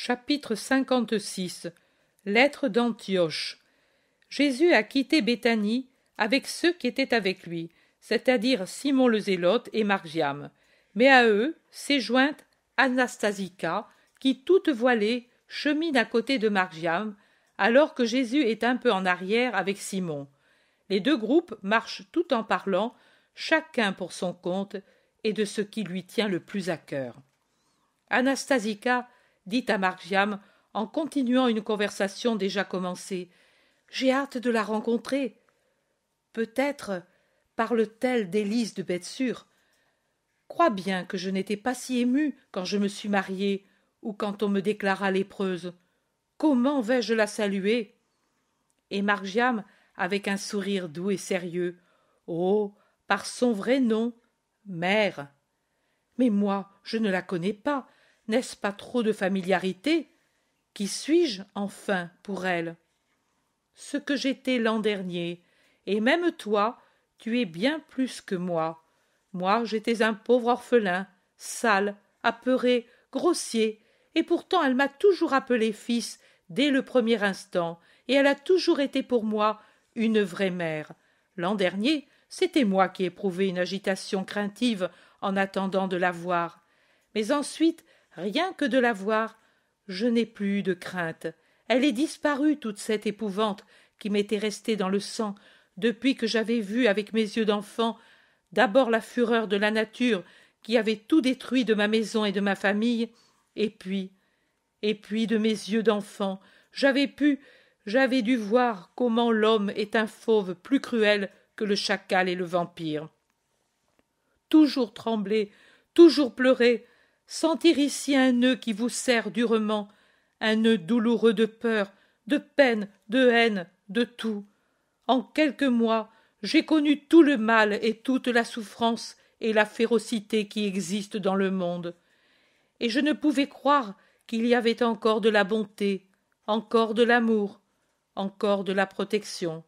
Chapitre 56 Lettre d'Antioche Jésus a quitté Béthanie avec ceux qui étaient avec lui, c'est-à-dire Simon le Zélote et Margiam. Mais à eux s'est jointe Anastasica, qui, toute voilée, chemine à côté de Margiam, alors que Jésus est un peu en arrière avec Simon. Les deux groupes marchent tout en parlant, chacun pour son compte et de ce qui lui tient le plus à cœur. Anastasica dit à Margiam en continuant une conversation déjà commencée. J'ai hâte de la rencontrer. Peut-être parle-t-elle d'Élise de Betsure. Crois bien que je n'étais pas si émue quand je me suis mariée ou quand on me déclara lépreuse. Comment vais-je la saluer Et Margiam, avec un sourire doux et sérieux, oh, par son vrai nom, mère. Mais moi, je ne la connais pas, n'est-ce pas trop de familiarité qui suis-je enfin pour elle ce que j'étais l'an dernier et même toi tu es bien plus que moi moi j'étais un pauvre orphelin sale apeuré grossier et pourtant elle m'a toujours appelé fils dès le premier instant et elle a toujours été pour moi une vraie mère l'an dernier c'était moi qui éprouvais une agitation craintive en attendant de la voir mais ensuite Rien que de la voir, je n'ai plus de crainte. Elle est disparue, toute cette épouvante qui m'était restée dans le sang depuis que j'avais vu avec mes yeux d'enfant d'abord la fureur de la nature qui avait tout détruit de ma maison et de ma famille, et puis, et puis de mes yeux d'enfant, j'avais pu, j'avais dû voir comment l'homme est un fauve plus cruel que le chacal et le vampire. Toujours trembler, toujours pleurer, sentir ici un nœud qui vous serre durement, un nœud douloureux de peur, de peine, de haine, de tout. En quelques mois, j'ai connu tout le mal et toute la souffrance et la férocité qui existent dans le monde. Et je ne pouvais croire qu'il y avait encore de la bonté, encore de l'amour, encore de la protection.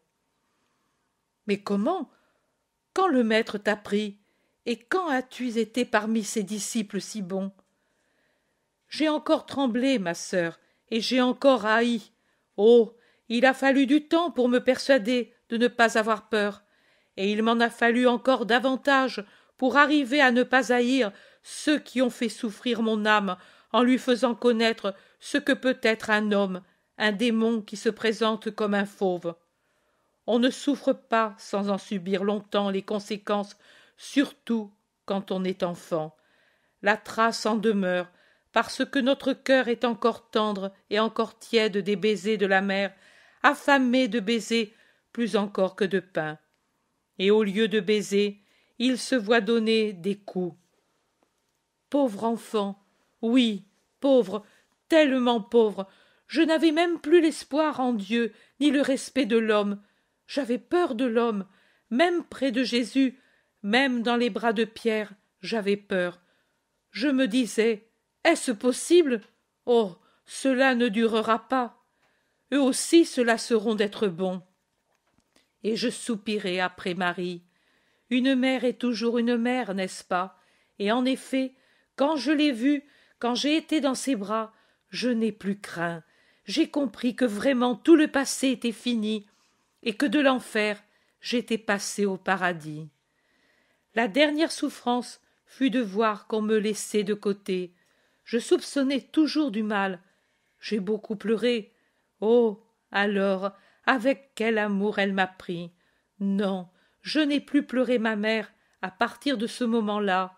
Mais comment Quand le maître t'a pris et quand as-tu été parmi ces disciples si bons J'ai encore tremblé, ma sœur, et j'ai encore haï. Oh il a fallu du temps pour me persuader de ne pas avoir peur, et il m'en a fallu encore davantage pour arriver à ne pas haïr ceux qui ont fait souffrir mon âme en lui faisant connaître ce que peut être un homme, un démon qui se présente comme un fauve. On ne souffre pas sans en subir longtemps les conséquences surtout quand on est enfant. La trace en demeure, parce que notre cœur est encore tendre et encore tiède des baisers de la mère, affamé de baisers plus encore que de pain. Et au lieu de baisers, il se voit donner des coups. Pauvre enfant, oui, pauvre, tellement pauvre, je n'avais même plus l'espoir en Dieu, ni le respect de l'homme. J'avais peur de l'homme. Même près de Jésus, même dans les bras de Pierre, j'avais peur. Je me disais Est-ce possible Oh, cela ne durera pas. Eux aussi se lasseront d'être bons. Et je soupirai après Marie. Une mère est toujours une mère, n'est-ce pas Et en effet, quand je l'ai vue, quand j'ai été dans ses bras, je n'ai plus craint. J'ai compris que vraiment tout le passé était fini et que de l'enfer j'étais passé au paradis. La dernière souffrance fut de voir qu'on me laissait de côté. Je soupçonnais toujours du mal. J'ai beaucoup pleuré. Oh. Alors, avec quel amour elle m'a pris. Non, je n'ai plus pleuré ma mère à partir de ce moment là.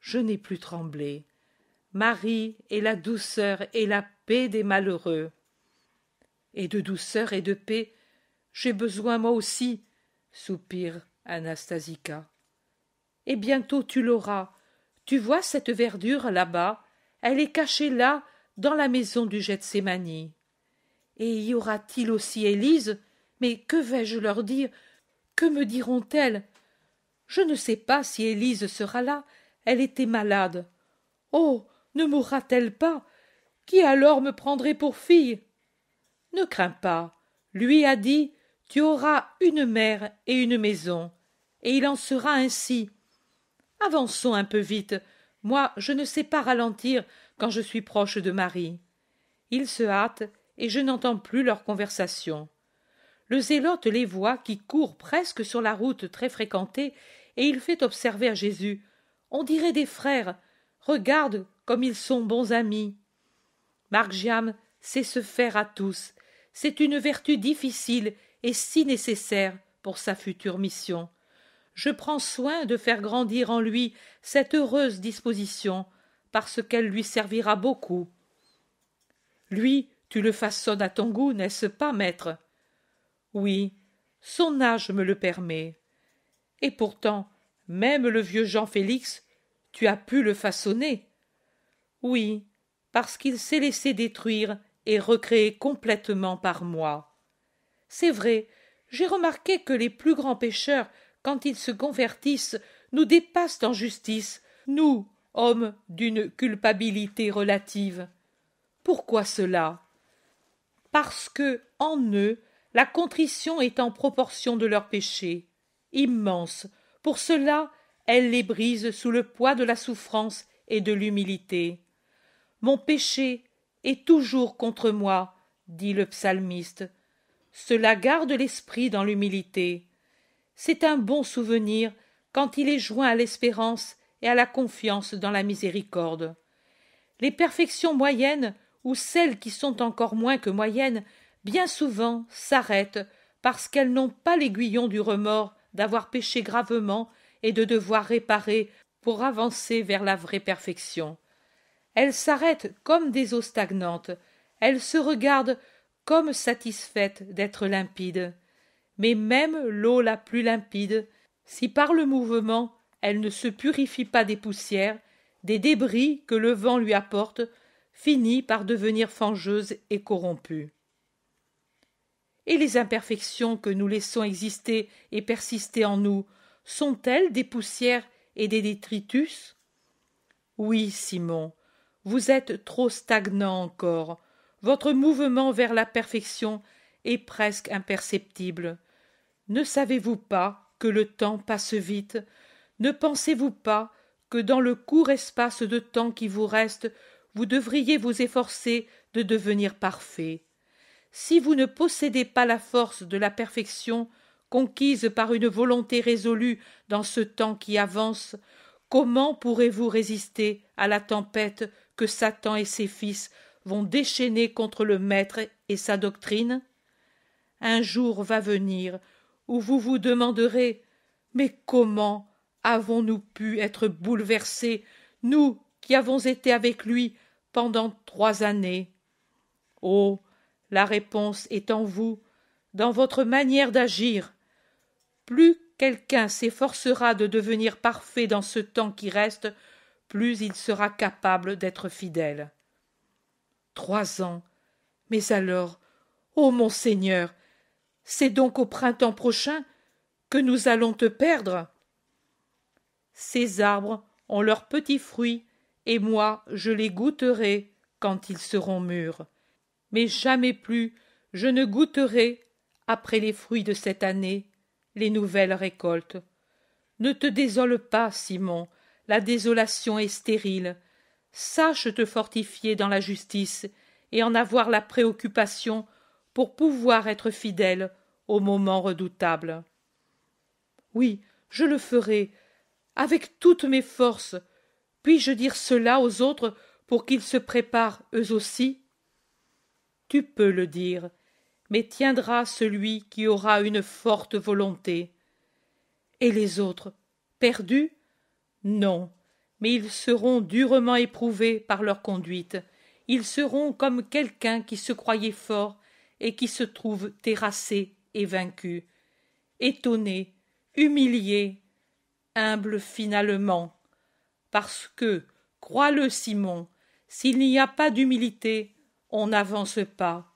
Je n'ai plus tremblé. Marie est la douceur et la paix des malheureux. Et de douceur et de paix, j'ai besoin moi aussi, soupire Anastasika et bientôt tu l'auras. Tu vois cette verdure là-bas Elle est cachée là, dans la maison du Gethsemane. Et y aura-t-il aussi Élise Mais que vais-je leur dire Que me diront-elles Je ne sais pas si Élise sera là. Elle était malade. Oh ne mourra-t-elle pas Qui alors me prendrait pour fille Ne crains pas. Lui a dit Tu auras une mère et une maison. Et il en sera ainsi. Avançons un peu vite. Moi, je ne sais pas ralentir quand je suis proche de Marie. Ils se hâtent et je n'entends plus leur conversation. Le zélote les voit qui courent presque sur la route très fréquentée et il fait observer à Jésus On dirait des frères. Regarde comme ils sont bons amis. Marc Giam sait se faire à tous. C'est une vertu difficile et si nécessaire pour sa future mission je prends soin de faire grandir en lui cette heureuse disposition, parce qu'elle lui servira beaucoup. Lui, tu le façonnes à ton goût, n'est-ce pas, maître Oui, son âge me le permet. Et pourtant, même le vieux Jean-Félix, tu as pu le façonner. Oui, parce qu'il s'est laissé détruire et recréer complètement par moi. C'est vrai, j'ai remarqué que les plus grands pêcheurs quand ils se convertissent, nous dépassent en justice, nous, hommes d'une culpabilité relative. Pourquoi cela Parce que, en eux, la contrition est en proportion de leur péché, immense. Pour cela, elle les brise sous le poids de la souffrance et de l'humilité. Mon péché est toujours contre moi, dit le psalmiste. Cela garde l'esprit dans l'humilité. C'est un bon souvenir quand il est joint à l'espérance et à la confiance dans la miséricorde. Les perfections moyennes, ou celles qui sont encore moins que moyennes, bien souvent s'arrêtent parce qu'elles n'ont pas l'aiguillon du remords d'avoir péché gravement et de devoir réparer pour avancer vers la vraie perfection. Elles s'arrêtent comme des eaux stagnantes, elles se regardent comme satisfaites d'être limpides mais même l'eau la plus limpide, si par le mouvement elle ne se purifie pas des poussières, des débris que le vent lui apporte, finit par devenir fangeuse et corrompue. Et les imperfections que nous laissons exister et persister en nous sont-elles des poussières et des détritus Oui, Simon, vous êtes trop stagnant encore. Votre mouvement vers la perfection est presque imperceptible. Ne savez-vous pas que le temps passe vite Ne pensez-vous pas que dans le court espace de temps qui vous reste, vous devriez vous efforcer de devenir parfait Si vous ne possédez pas la force de la perfection conquise par une volonté résolue dans ce temps qui avance, comment pourrez-vous résister à la tempête que Satan et ses fils vont déchaîner contre le Maître et sa doctrine Un jour va venir où vous vous demanderez Mais comment avons-nous pu être bouleversés, nous qui avons été avec lui pendant trois années Oh la réponse est en vous, dans votre manière d'agir. Plus quelqu'un s'efforcera de devenir parfait dans ce temps qui reste, plus il sera capable d'être fidèle. Trois ans. Mais alors, ô oh mon Seigneur, c'est donc au printemps prochain que nous allons te perdre. Ces arbres ont leurs petits fruits, et moi je les goûterai quand ils seront mûrs. Mais jamais plus je ne goûterai, après les fruits de cette année, les nouvelles récoltes. Ne te désole pas, Simon, la désolation est stérile. Sache te fortifier dans la justice et en avoir la préoccupation pour pouvoir être fidèle au moment redoutable. Oui, je le ferai, avec toutes mes forces. Puis-je dire cela aux autres pour qu'ils se préparent eux aussi Tu peux le dire, mais tiendra celui qui aura une forte volonté. Et les autres, perdus Non, mais ils seront durement éprouvés par leur conduite. Ils seront comme quelqu'un qui se croyait fort et qui se trouve terrassé et vaincu, étonné, humilié, humble finalement, parce que, crois-le Simon, s'il n'y a pas d'humilité, on n'avance pas.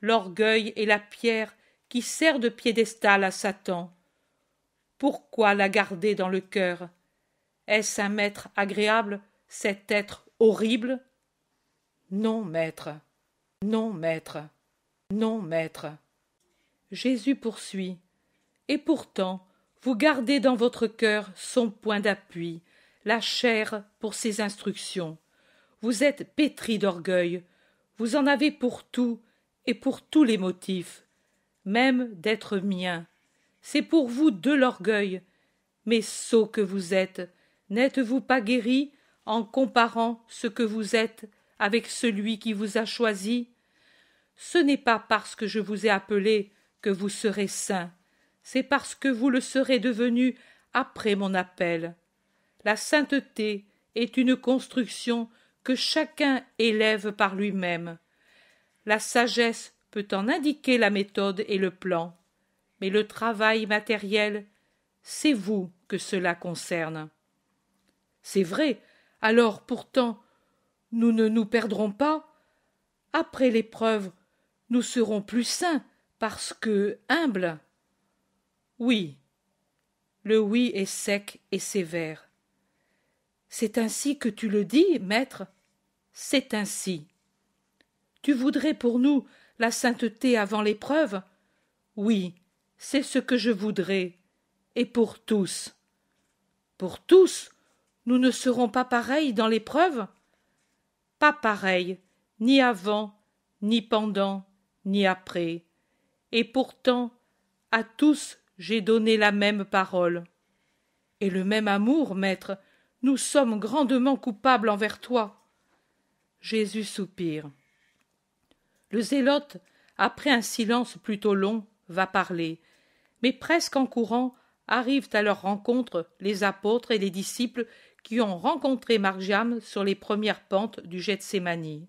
L'orgueil est la pierre qui sert de piédestal à Satan. Pourquoi la garder dans le cœur Est-ce un maître agréable, cet être horrible Non, maître. Non, maître. Non, maître. Jésus poursuit. Et pourtant, vous gardez dans votre cœur son point d'appui, la chair pour ses instructions. Vous êtes pétri d'orgueil, vous en avez pour tout et pour tous les motifs, même d'être mien. C'est pour vous de l'orgueil. Mais sot que vous êtes, n'êtes-vous pas guéri en comparant ce que vous êtes avec celui qui vous a choisi ce n'est pas parce que je vous ai appelé que vous serez saint, c'est parce que vous le serez devenu après mon appel. La sainteté est une construction que chacun élève par lui-même. La sagesse peut en indiquer la méthode et le plan, mais le travail matériel, c'est vous que cela concerne. C'est vrai, alors pourtant, nous ne nous perdrons pas. Après l'épreuve, nous serons plus saints parce que humbles. Oui. Le oui est sec et sévère. C'est ainsi que tu le dis, maître. C'est ainsi. Tu voudrais pour nous la sainteté avant l'épreuve? Oui, c'est ce que je voudrais. Et pour tous. Pour tous, nous ne serons pas pareils dans l'épreuve? Pas pareils, ni avant, ni pendant, ni après. Et pourtant, à tous j'ai donné la même parole. Et le même amour, maître, nous sommes grandement coupables envers toi. Jésus soupire. Le zélote, après un silence plutôt long, va parler, mais presque en courant arrivent à leur rencontre les apôtres et les disciples qui ont rencontré Marjam sur les premières pentes du Gethsemane.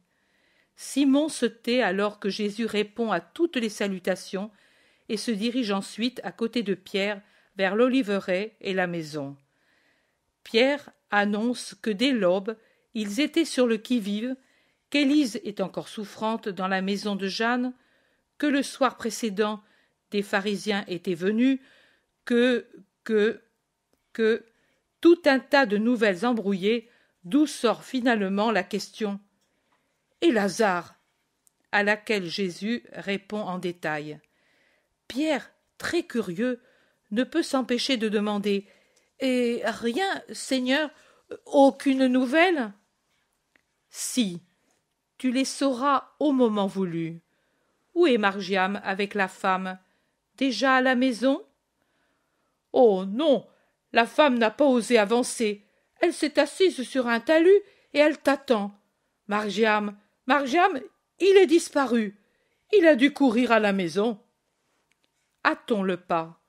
Simon se tait alors que Jésus répond à toutes les salutations et se dirige ensuite à côté de Pierre vers l'oliveraie et la maison. Pierre annonce que dès l'aube, ils étaient sur le qui-vive, qu'Élise est encore souffrante dans la maison de Jeanne, que le soir précédent des pharisiens étaient venus, que, que, que, tout un tas de nouvelles embrouillées, d'où sort finalement la question et Lazare à laquelle Jésus répond en détail. Pierre, très curieux, ne peut s'empêcher de demander Et rien, Seigneur, aucune nouvelle Si, tu les sauras au moment voulu. Où est Margiam avec la femme Déjà à la maison Oh non, la femme n'a pas osé avancer. Elle s'est assise sur un talus et elle t'attend. Margiam, Marjam, il est disparu. Il a dû courir à la maison. Hâtons le pas.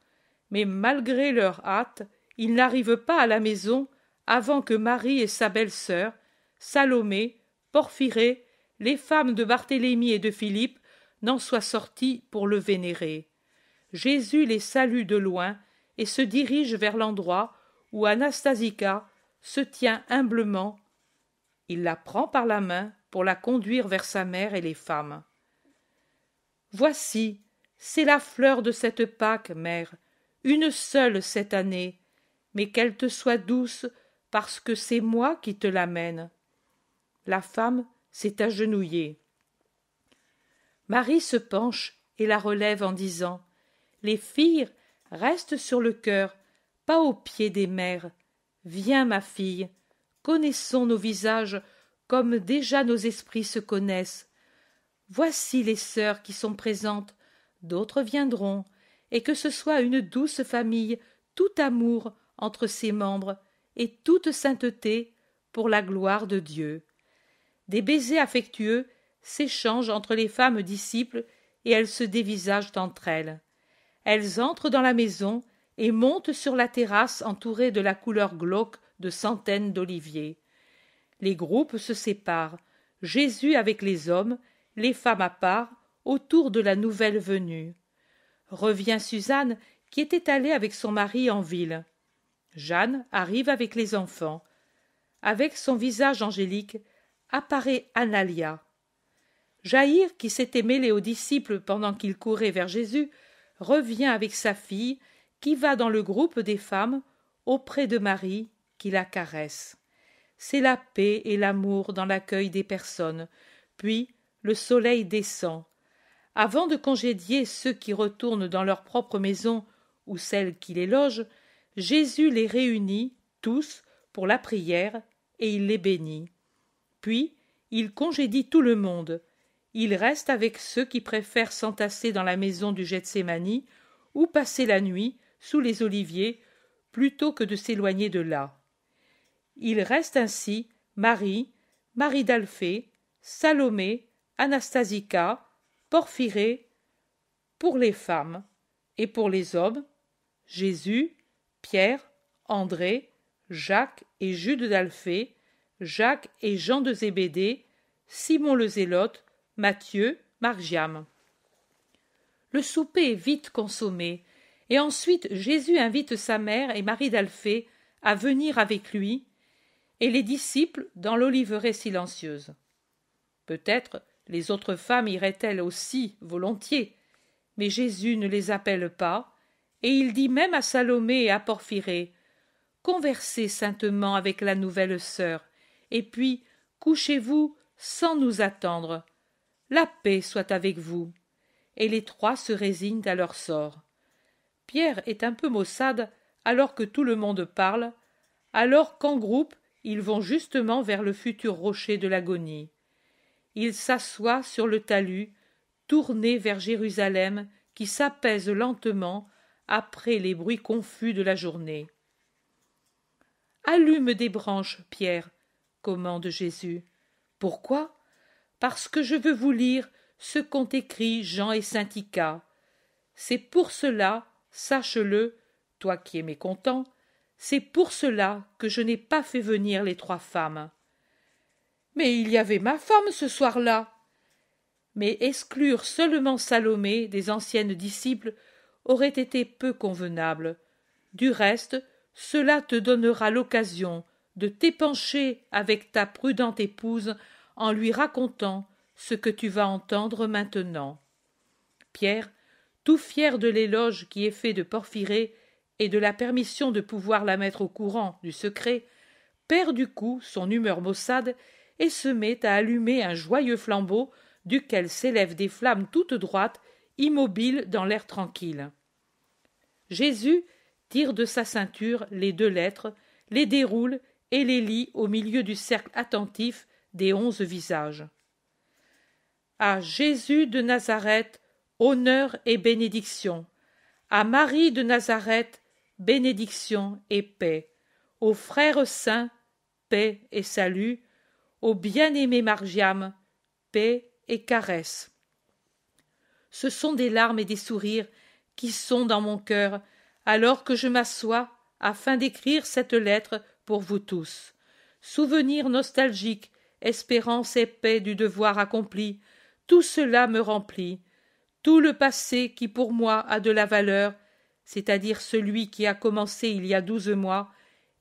Mais malgré leur hâte, ils n'arrivent pas à la maison avant que Marie et sa belle-sœur, Salomé, Porphyrée, les femmes de Barthélémy et de Philippe n'en soient sorties pour le vénérer. Jésus les salue de loin et se dirige vers l'endroit où Anastasica se tient humblement. Il la prend par la main pour la conduire vers sa mère et les femmes. Voici, c'est la fleur de cette Pâque, mère, une seule cette année, mais qu'elle te soit douce parce que c'est moi qui te l'amène. La femme s'est agenouillée. Marie se penche et la relève en disant Les filles restent sur le cœur, pas aux pieds des mères. Viens, ma fille, connaissons nos visages comme déjà nos esprits se connaissent. Voici les sœurs qui sont présentes, d'autres viendront, et que ce soit une douce famille, tout amour entre ses membres, et toute sainteté pour la gloire de Dieu. Des baisers affectueux s'échangent entre les femmes disciples, et elles se dévisagent entre elles. Elles entrent dans la maison et montent sur la terrasse entourée de la couleur glauque de centaines d'oliviers les groupes se séparent, Jésus avec les hommes, les femmes à part, autour de la nouvelle venue. Revient Suzanne, qui était allée avec son mari en ville. Jeanne arrive avec les enfants. Avec son visage angélique, apparaît Analia. Jaïr, qui s'était mêlé aux disciples pendant qu'ils couraient vers Jésus, revient avec sa fille, qui va dans le groupe des femmes, auprès de Marie, qui la caresse c'est la paix et l'amour dans l'accueil des personnes, puis le soleil descend. Avant de congédier ceux qui retournent dans leur propre maison ou celle qui les loge, Jésus les réunit tous pour la prière et il les bénit. Puis il congédie tout le monde. Il reste avec ceux qui préfèrent s'entasser dans la maison du Gethsemane ou passer la nuit sous les oliviers plutôt que de s'éloigner de là. Il reste ainsi Marie, Marie d'Alphée, Salomé, Anastasica, Porphyrée, pour les femmes et pour les hommes, Jésus, Pierre, André, Jacques et Jude d'Alphée, Jacques et Jean de Zébédée, Simon le Zélote, Matthieu, Margiam. Le souper est vite consommé, et ensuite Jésus invite sa mère et Marie d'Alphée à venir avec lui et les disciples dans l'oliveraie silencieuse. Peut-être les autres femmes iraient-elles aussi volontiers, mais Jésus ne les appelle pas, et il dit même à Salomé et à Porphyrée Conversez saintement avec la nouvelle sœur, et puis couchez-vous sans nous attendre. La paix soit avec vous. Et les trois se résignent à leur sort. Pierre est un peu maussade alors que tout le monde parle, alors qu'en groupe ils vont justement vers le futur rocher de l'agonie. Ils s'assoient sur le talus, tournés vers Jérusalem, qui s'apaise lentement après les bruits confus de la journée. Allume des branches, Pierre, commande Jésus. Pourquoi? Parce que je veux vous lire ce qu'ont écrit Jean et Saint C'est pour cela, sache-le, toi qui es mécontent, c'est pour cela que je n'ai pas fait venir les trois femmes. Mais il y avait ma femme ce soir-là. Mais exclure seulement Salomé des anciennes disciples aurait été peu convenable. Du reste, cela te donnera l'occasion de t'épancher avec ta prudente épouse en lui racontant ce que tu vas entendre maintenant. Pierre, tout fier de l'éloge qui est fait de Porphyrée, et de la permission de pouvoir la mettre au courant du secret, perd du coup son humeur maussade et se met à allumer un joyeux flambeau duquel s'élèvent des flammes toutes droites, immobiles dans l'air tranquille. Jésus tire de sa ceinture les deux lettres, les déroule et les lit au milieu du cercle attentif des onze visages. À Jésus de Nazareth, honneur et bénédiction. À Marie de Nazareth, bénédiction et paix, aux frères saints, paix et salut, au bien-aimé Margiam, paix et caresse. Ce sont des larmes et des sourires qui sont dans mon cœur alors que je m'assois afin d'écrire cette lettre pour vous tous. Souvenirs nostalgiques, espérance et paix du devoir accompli, tout cela me remplit. Tout le passé qui pour moi a de la valeur c'est-à-dire celui qui a commencé il y a douze mois,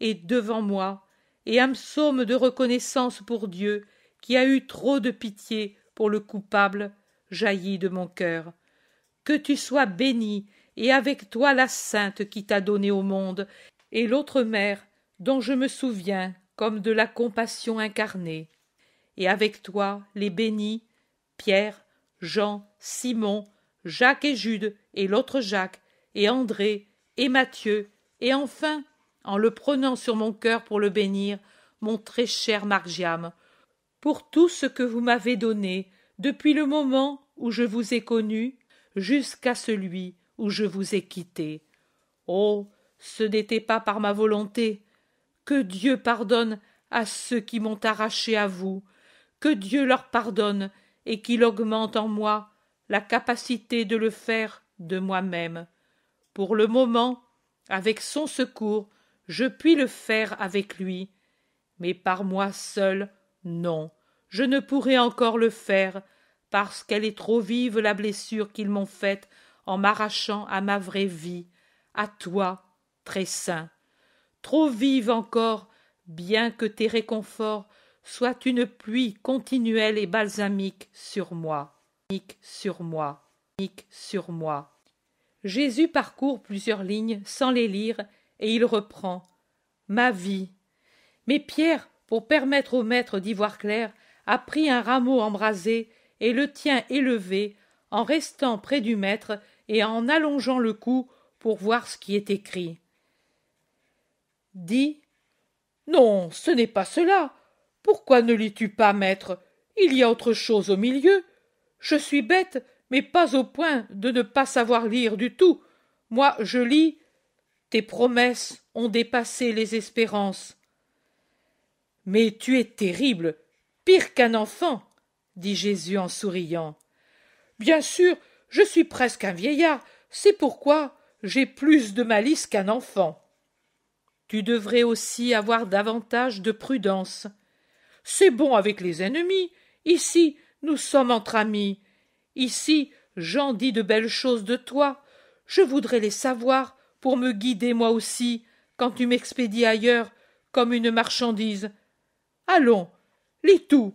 est devant moi, et un psaume de reconnaissance pour Dieu, qui a eu trop de pitié pour le coupable, jaillit de mon cœur. Que tu sois béni, et avec toi la sainte qui t'a donné au monde, et l'autre mère, dont je me souviens comme de la compassion incarnée. Et avec toi les bénis, Pierre, Jean, Simon, Jacques et Jude, et l'autre Jacques, et André, et Mathieu, et enfin, en le prenant sur mon cœur pour le bénir, mon très cher Margiam, pour tout ce que vous m'avez donné, depuis le moment où je vous ai connu jusqu'à celui où je vous ai quitté. Oh, ce n'était pas par ma volonté. Que Dieu pardonne à ceux qui m'ont arraché à vous, que Dieu leur pardonne et qu'il augmente en moi la capacité de le faire de moi-même. Pour le moment, avec son secours, je puis le faire avec lui. Mais par moi seul, non, je ne pourrai encore le faire, parce qu'elle est trop vive la blessure qu'ils m'ont faite en m'arrachant à ma vraie vie, à toi, très saint. Trop vive encore, bien que tes réconforts soient une pluie continuelle et balsamique sur moi, sur moi, sur moi. Jésus parcourt plusieurs lignes sans les lire, et il reprend. Ma vie. Mais Pierre, pour permettre au maître d'y voir clair, a pris un rameau embrasé et le tient élevé, en restant près du maître et en allongeant le cou pour voir ce qui est écrit. Dit Non, ce n'est pas cela. Pourquoi ne lis-tu pas, maître Il y a autre chose au milieu. Je suis bête, mais pas au point de ne pas savoir lire du tout. Moi, je lis. Tes promesses ont dépassé les espérances. Mais tu es terrible, pire qu'un enfant, dit Jésus en souriant. Bien sûr, je suis presque un vieillard, c'est pourquoi j'ai plus de malice qu'un enfant. Tu devrais aussi avoir davantage de prudence. C'est bon avec les ennemis, ici nous sommes entre amis, Ici, Jean dis de belles choses de toi. Je voudrais les savoir pour me guider moi aussi quand tu m'expédies ailleurs comme une marchandise. Allons, lis tout.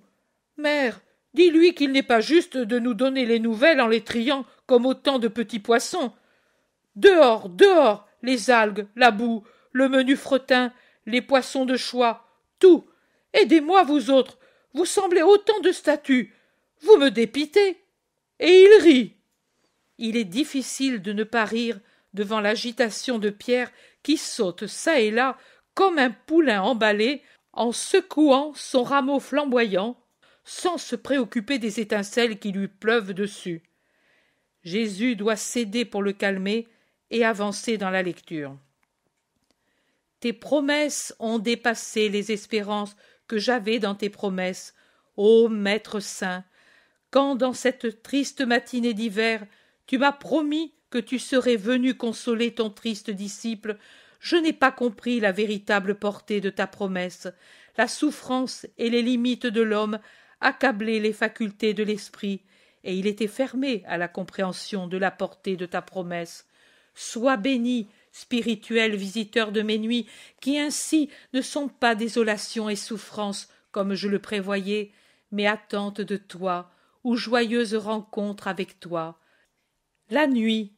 Mère, dis-lui qu'il n'est pas juste de nous donner les nouvelles en les triant comme autant de petits poissons. Dehors, dehors, les algues, la boue, le menu fretin, les poissons de choix, tout. Aidez-moi, vous autres. Vous semblez autant de statues. Vous me dépitez. Et il rit. Il est difficile de ne pas rire devant l'agitation de Pierre qui saute çà et là comme un poulain emballé en secouant son rameau flamboyant sans se préoccuper des étincelles qui lui pleuvent dessus. Jésus doit céder pour le calmer et avancer dans la lecture. Tes promesses ont dépassé les espérances que j'avais dans tes promesses, ô Maître Saint, quand dans cette triste matinée d'hiver tu m'as promis que tu serais venu consoler ton triste disciple, je n'ai pas compris la véritable portée de ta promesse. La souffrance et les limites de l'homme accablaient les facultés de l'esprit, et il était fermé à la compréhension de la portée de ta promesse. Sois béni, spirituel visiteur de mes nuits, qui ainsi ne sont pas désolation et souffrance, comme je le prévoyais, mais attente de toi, ou joyeuse rencontre avec toi. La nuit,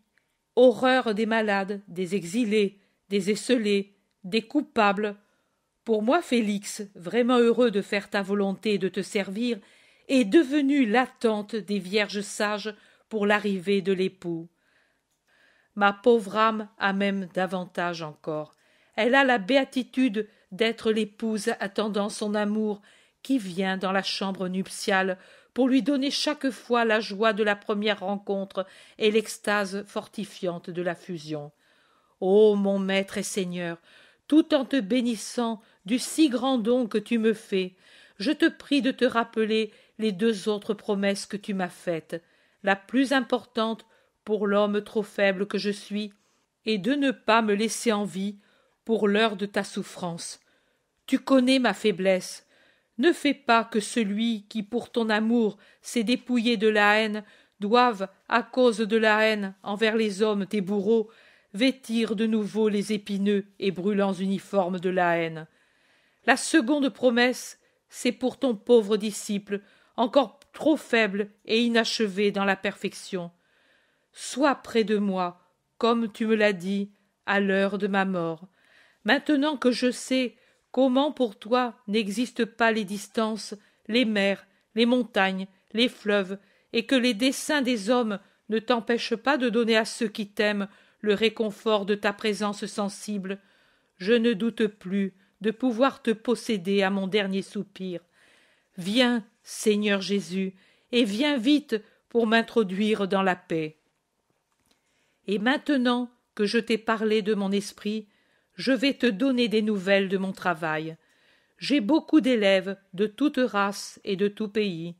horreur des malades, des exilés, des esselés, des coupables. Pour moi, Félix, vraiment heureux de faire ta volonté de te servir, est devenue l'attente des vierges sages pour l'arrivée de l'époux. Ma pauvre âme a même davantage encore. Elle a la béatitude d'être l'épouse attendant son amour qui vient dans la chambre nuptiale pour lui donner chaque fois la joie de la première rencontre et l'extase fortifiante de la fusion. Ô mon maître et seigneur, tout en te bénissant du si grand don que tu me fais, je te prie de te rappeler les deux autres promesses que tu m'as faites, la plus importante pour l'homme trop faible que je suis, et de ne pas me laisser en vie pour l'heure de ta souffrance. Tu connais ma faiblesse, ne fais pas que celui qui pour ton amour s'est dépouillé de la haine doive, à cause de la haine envers les hommes tes bourreaux, vêtir de nouveau les épineux et brûlants uniformes de la haine. La seconde promesse, c'est pour ton pauvre disciple, encore trop faible et inachevé dans la perfection. Sois près de moi, comme tu me l'as dit, à l'heure de ma mort. Maintenant que je sais Comment pour toi n'existent pas les distances, les mers, les montagnes, les fleuves, et que les desseins des hommes ne t'empêchent pas de donner à ceux qui t'aiment le réconfort de ta présence sensible Je ne doute plus de pouvoir te posséder à mon dernier soupir. Viens, Seigneur Jésus, et viens vite pour m'introduire dans la paix. Et maintenant que je t'ai parlé de mon esprit, je vais te donner des nouvelles de mon travail. J'ai beaucoup d'élèves de toute race et de tout pays.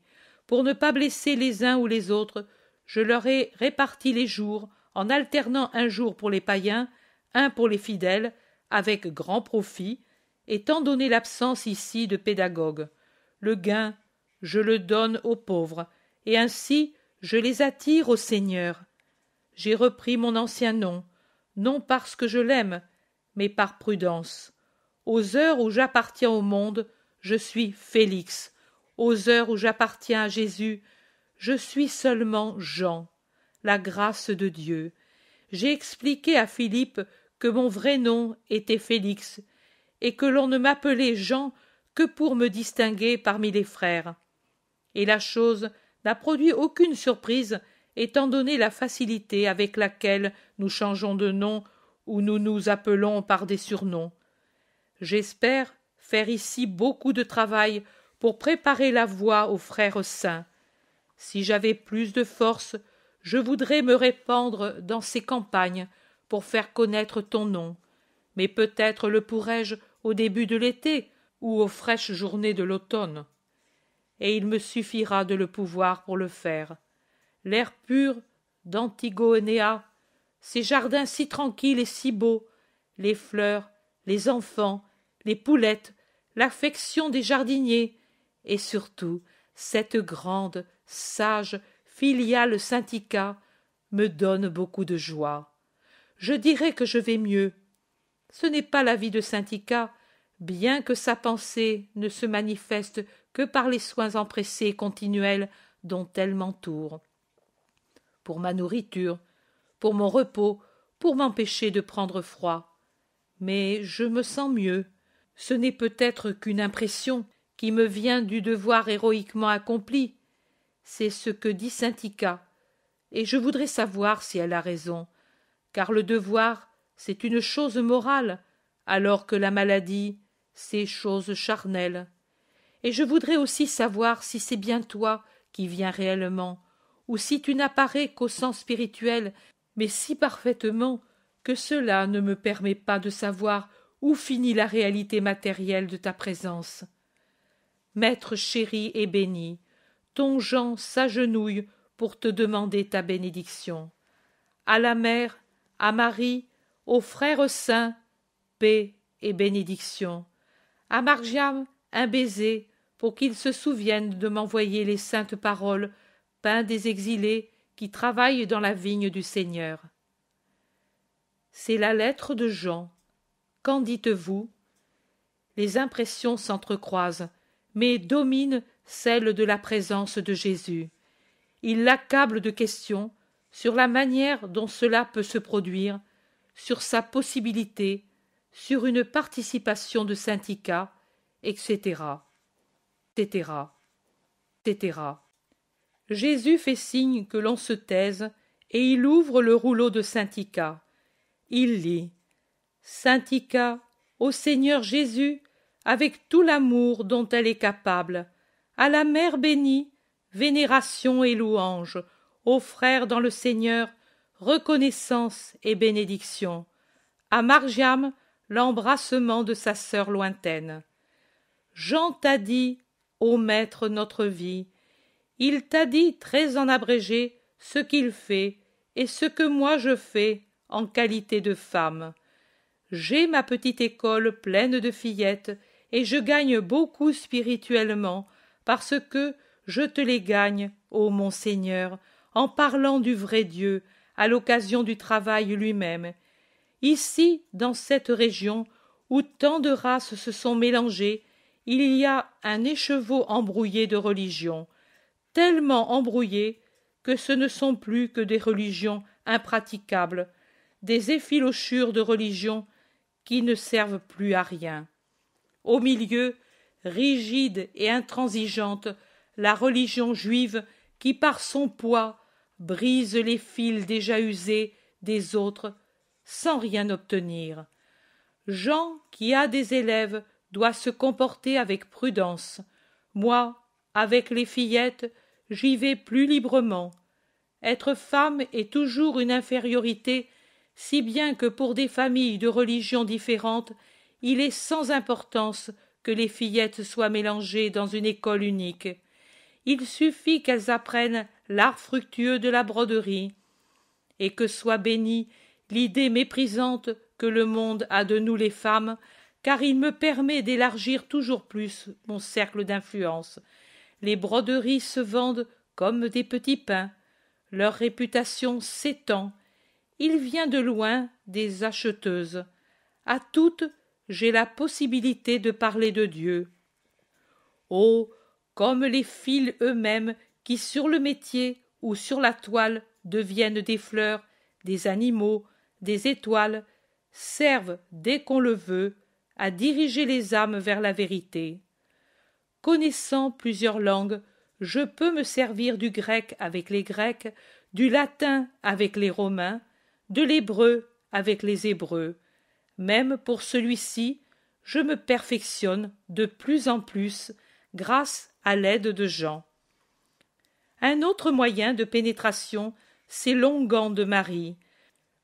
Pour ne pas blesser les uns ou les autres, je leur ai réparti les jours en alternant un jour pour les païens, un pour les fidèles, avec grand profit, étant donné l'absence ici de pédagogue. Le gain, je le donne aux pauvres, et ainsi je les attire au Seigneur. J'ai repris mon ancien nom, non parce que je l'aime, mais par prudence. Aux heures où j'appartiens au monde, je suis Félix. Aux heures où j'appartiens à Jésus, je suis seulement Jean, la grâce de Dieu. J'ai expliqué à Philippe que mon vrai nom était Félix, et que l'on ne m'appelait Jean que pour me distinguer parmi les frères. Et la chose n'a produit aucune surprise, étant donné la facilité avec laquelle nous changeons de nom où nous nous appelons par des surnoms. J'espère faire ici beaucoup de travail pour préparer la voie aux frères saints. Si j'avais plus de force, je voudrais me répandre dans ces campagnes pour faire connaître ton nom, mais peut-être le pourrais-je au début de l'été ou aux fraîches journées de l'automne. Et il me suffira de le pouvoir pour le faire. L'air pur d'Antigonea ces jardins si tranquilles et si beaux, les fleurs, les enfants, les poulettes, l'affection des jardiniers, et surtout cette grande, sage, filiale syndicat me donne beaucoup de joie. Je dirais que je vais mieux. Ce n'est pas la vie de syndicat, bien que sa pensée ne se manifeste que par les soins empressés et continuels dont elle m'entoure. Pour ma nourriture, pour mon repos, pour m'empêcher de prendre froid. Mais je me sens mieux. Ce n'est peut-être qu'une impression qui me vient du devoir héroïquement accompli. C'est ce que dit Syntica. Et je voudrais savoir si elle a raison, car le devoir, c'est une chose morale, alors que la maladie, c'est chose charnelle. Et je voudrais aussi savoir si c'est bien toi qui viens réellement, ou si tu n'apparais qu'au sens spirituel mais si parfaitement que cela ne me permet pas de savoir où finit la réalité matérielle de ta présence. Maître chéri et béni, ton Jean s'agenouille pour te demander ta bénédiction. À la mère, à Marie, aux frères saints, paix et bénédiction. À Margiam, un baiser, pour qu'il se souvienne de m'envoyer les saintes paroles, pain des exilés, qui travaille dans la vigne du Seigneur. C'est la lettre de Jean. Qu'en dites-vous Les impressions s'entrecroisent, mais dominent celles de la présence de Jésus. Il l'accable de questions sur la manière dont cela peut se produire, sur sa possibilité, sur une participation de syndicats, etc. etc. etc. Jésus fait signe que l'on se taise, et il ouvre le rouleau de saint Il lit Saint Ica, au Seigneur Jésus, avec tout l'amour dont elle est capable, à la Mère bénie, vénération et louange, aux frères dans le Seigneur, reconnaissance et bénédiction, à Margiam, l'embrassement de sa sœur lointaine. Jean t'a dit, ô Maître notre vie, il t'a dit très en abrégé ce qu'il fait et ce que moi je fais en qualité de femme. J'ai ma petite école pleine de fillettes et je gagne beaucoup spirituellement parce que je te les gagne, ô mon Seigneur, en parlant du vrai Dieu à l'occasion du travail lui-même. Ici, dans cette région où tant de races se sont mélangées, il y a un écheveau embrouillé de religion tellement embrouillées que ce ne sont plus que des religions impraticables, des effilochures de religions qui ne servent plus à rien. Au milieu, rigide et intransigeante, la religion juive qui par son poids brise les fils déjà usés des autres sans rien obtenir. Jean, qui a des élèves, doit se comporter avec prudence. Moi, avec les fillettes, j'y vais plus librement. Être femme est toujours une infériorité, si bien que pour des familles de religions différentes, il est sans importance que les fillettes soient mélangées dans une école unique. Il suffit qu'elles apprennent l'art fructueux de la broderie, et que soit bénie l'idée méprisante que le monde a de nous les femmes, car il me permet d'élargir toujours plus mon cercle d'influence, les broderies se vendent comme des petits pains, leur réputation s'étend, il vient de loin des acheteuses. À toutes, j'ai la possibilité de parler de Dieu. Oh, comme les fils eux-mêmes qui, sur le métier ou sur la toile, deviennent des fleurs, des animaux, des étoiles, servent, dès qu'on le veut, à diriger les âmes vers la vérité connaissant plusieurs langues, je peux me servir du grec avec les Grecs, du latin avec les Romains, de l'hébreu avec les Hébreux. Même pour celui-ci, je me perfectionne de plus en plus grâce à l'aide de Jean. Un autre moyen de pénétration, c'est l'ongan de Marie.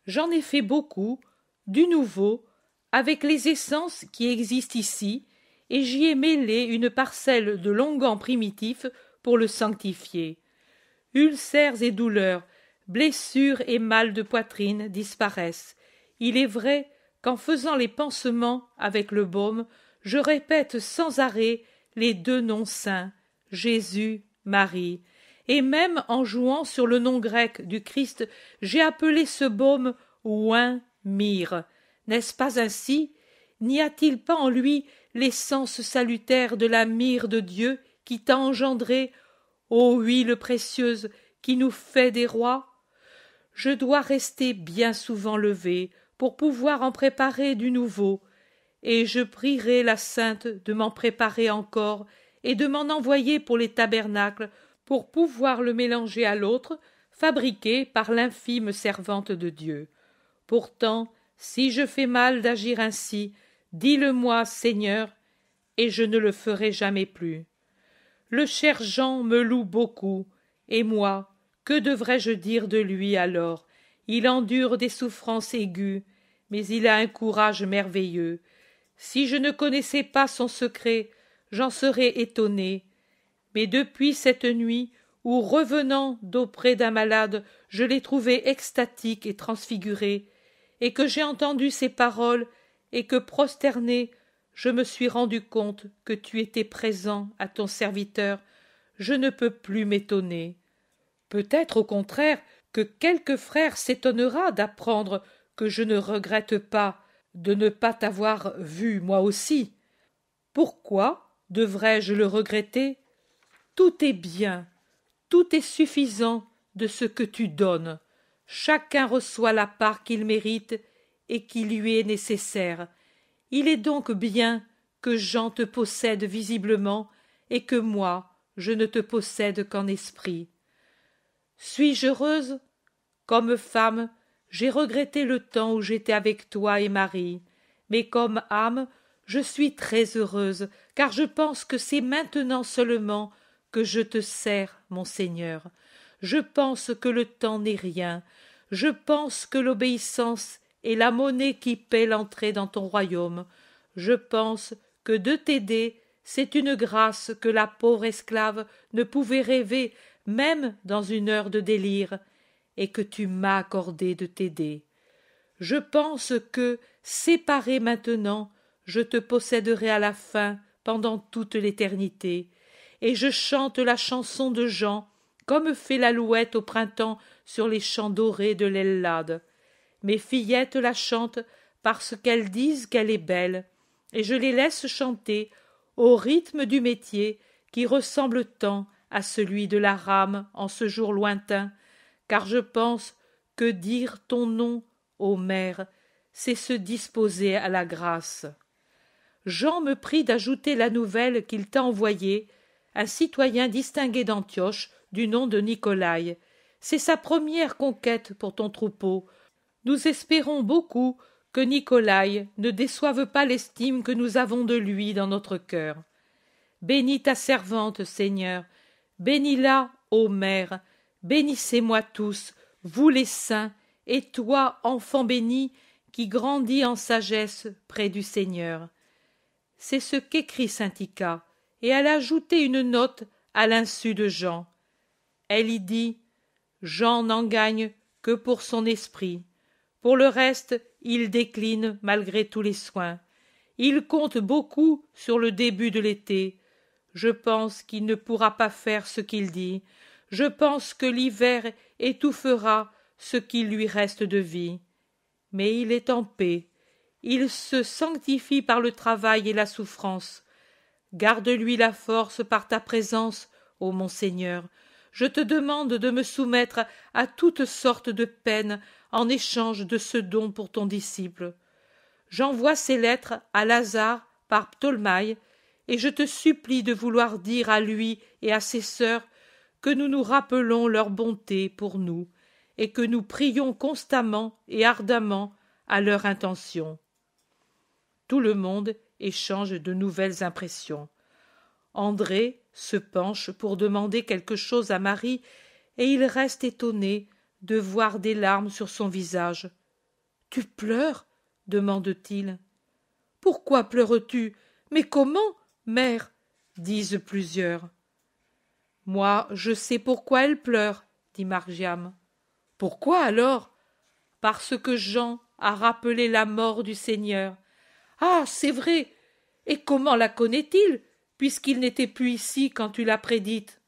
J'en ai fait beaucoup, du nouveau, avec les essences qui existent ici, et j'y ai mêlé une parcelle de longan primitif pour le sanctifier. Ulcères et douleurs, blessures et mal de poitrine disparaissent. Il est vrai qu'en faisant les pansements avec le baume, je répète sans arrêt les deux noms saints, Jésus, Marie, et même en jouant sur le nom grec du Christ, j'ai appelé ce baume oin myrrhe. N'est-ce pas ainsi n'y a-t-il pas en lui l'essence salutaire de la myrrhe de Dieu qui t'a engendré, ô huile précieuse qui nous fait des rois Je dois rester bien souvent levé pour pouvoir en préparer du nouveau, et je prierai la sainte de m'en préparer encore et de m'en envoyer pour les tabernacles pour pouvoir le mélanger à l'autre fabriqué par l'infime servante de Dieu. Pourtant, si je fais mal d'agir ainsi, Dis-le-moi, Seigneur, et je ne le ferai jamais plus. Le cher Jean me loue beaucoup, et moi, que devrais-je dire de lui alors Il endure des souffrances aiguës, mais il a un courage merveilleux. Si je ne connaissais pas son secret, j'en serais étonné. Mais depuis cette nuit où, revenant d'auprès d'un malade, je l'ai trouvé extatique et transfiguré, et que j'ai entendu ses paroles et que prosterné je me suis rendu compte que tu étais présent à ton serviteur, je ne peux plus m'étonner. Peut-être au contraire que quelque frère s'étonnera d'apprendre que je ne regrette pas de ne pas t'avoir vu moi aussi. Pourquoi devrais-je le regretter Tout est bien, tout est suffisant de ce que tu donnes. Chacun reçoit la part qu'il mérite et qui lui est nécessaire. Il est donc bien que Jean te possède visiblement et que moi je ne te possède qu'en esprit. Suis-je heureuse Comme femme, j'ai regretté le temps où j'étais avec toi et Marie, mais comme âme, je suis très heureuse, car je pense que c'est maintenant seulement que je te sers, mon Seigneur. Je pense que le temps n'est rien, je pense que l'obéissance et la monnaie qui paie l'entrée dans ton royaume. Je pense que de t'aider, c'est une grâce que la pauvre esclave ne pouvait rêver même dans une heure de délire, et que tu m'as accordé de t'aider. Je pense que, séparé maintenant, je te posséderai à la fin pendant toute l'éternité, et je chante la chanson de Jean, comme fait l'alouette au printemps sur les champs dorés de l'Hellade. Mes fillettes la chantent parce qu'elles disent qu'elle est belle, et je les laisse chanter au rythme du métier qui ressemble tant à celui de la rame en ce jour lointain, car je pense que dire ton nom, ô mère, c'est se disposer à la grâce. Jean me prie d'ajouter la nouvelle qu'il t'a envoyée, un citoyen distingué d'Antioche, du nom de Nicolaï. C'est sa première conquête pour ton troupeau, nous espérons beaucoup que Nicolaï ne déçoive pas l'estime que nous avons de lui dans notre cœur. Bénis ta servante, Seigneur, bénis-la, ô Mère, bénissez-moi tous, vous les saints, et toi, enfant béni, qui grandis en sagesse près du Seigneur. C'est ce qu'écrit saint Ica, et elle a ajouté une note à l'insu de Jean. Elle y dit Jean n'en gagne que pour son esprit. Pour le reste, il décline malgré tous les soins. Il compte beaucoup sur le début de l'été. Je pense qu'il ne pourra pas faire ce qu'il dit. Je pense que l'hiver étouffera ce qu'il lui reste de vie. Mais il est en paix. Il se sanctifie par le travail et la souffrance. Garde-lui la force par ta présence, ô mon Seigneur. Je te demande de me soumettre à toutes sortes de peines en échange de ce don pour ton disciple. J'envoie ces lettres à Lazare par Ptolmaï et je te supplie de vouloir dire à lui et à ses sœurs que nous nous rappelons leur bonté pour nous, et que nous prions constamment et ardemment à leur intention. Tout le monde échange de nouvelles impressions. André se penche pour demander quelque chose à Marie, et il reste étonné de voir des larmes sur son visage. Tu pleures demande-t-il. Pourquoi pleures-tu Mais comment, mère disent plusieurs. Moi, je sais pourquoi elle pleure, dit Margiam. Pourquoi alors Parce que Jean a rappelé la mort du Seigneur. Ah, c'est vrai Et comment la connaît-il, puisqu'il n'était plus ici quand tu l'as prédite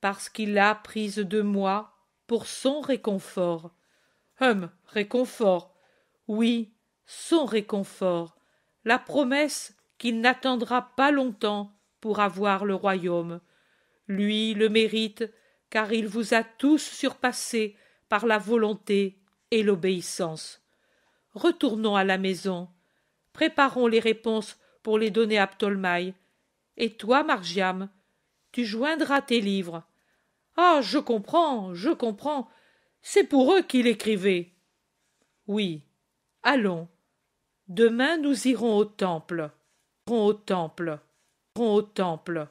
parce qu'il l'a prise de moi pour son réconfort. Hum, réconfort. Oui, son réconfort. La promesse qu'il n'attendra pas longtemps pour avoir le royaume. Lui le mérite, car il vous a tous surpassés par la volonté et l'obéissance. Retournons à la maison. Préparons les réponses pour les donner à Ptolmaï. Et toi, Margiam, tu joindras tes livres ah. Je comprends, je comprends. C'est pour eux qu'il écrivait. Oui. Allons. Demain nous irons au temple. Irons au temple. Irons au temple.